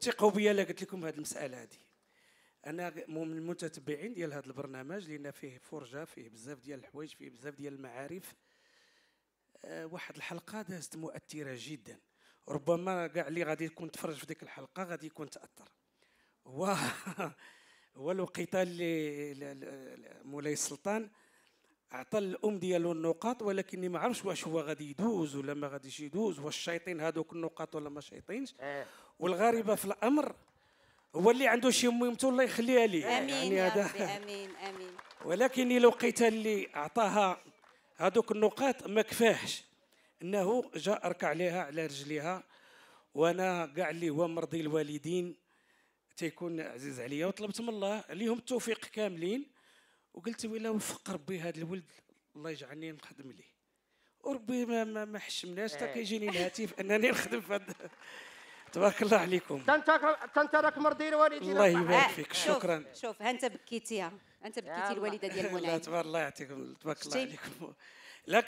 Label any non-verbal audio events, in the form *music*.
وثقوا بيا الا قلت لكم هذه المساله هذه انا من المتتبعين ديال هذا البرنامج لان فيه فرجه فيه بزاف ديال الحوايج فيه بزاف ديال المعارف أه واحد الحلقه دازت مؤثره جدا ربما كاع اللي غادي يكون تفرج في ديك الحلقه غادي يكون تاثر هو *laughs* هو الوقيته اللي مولاي السلطان عطى الام ديالو النقاط ولكني ما عرفش واش هو غادي يدوز ولا ما غاديش يدوز واش شايطين هذوك النقاط ولا ما شايطينش آه. والغريبه في الامر هو اللي عنده شي ميمته الله يخليها لي امين يعني يا *laughs* امين امين ولكن لقيت اللي عطاها هذوك النقاط ما كفاهش انه جاء ركع عليها على رجليها وانا كاع اللي هو مرضي الوالدين تيكون عزيز عليا وطلبت من الله ليهم التوفيق كاملين وقلت ويلا وفق ربي هذا الولد الله يجعلني نخدم ليه وربي ما ما, ما حشمناش حتى إيه. كيجيني الهاتف انني نخدم في *laughs* تبارك الله عليكم تنترك مرضي الوالدين الله يبارك إيه، فيك شكرا شوف, ها انت بكيتيها انت بكيتي الوالده ديال *laughs* مولاي لا تبارك الله يعطيكم تبارك الله عليكم لكن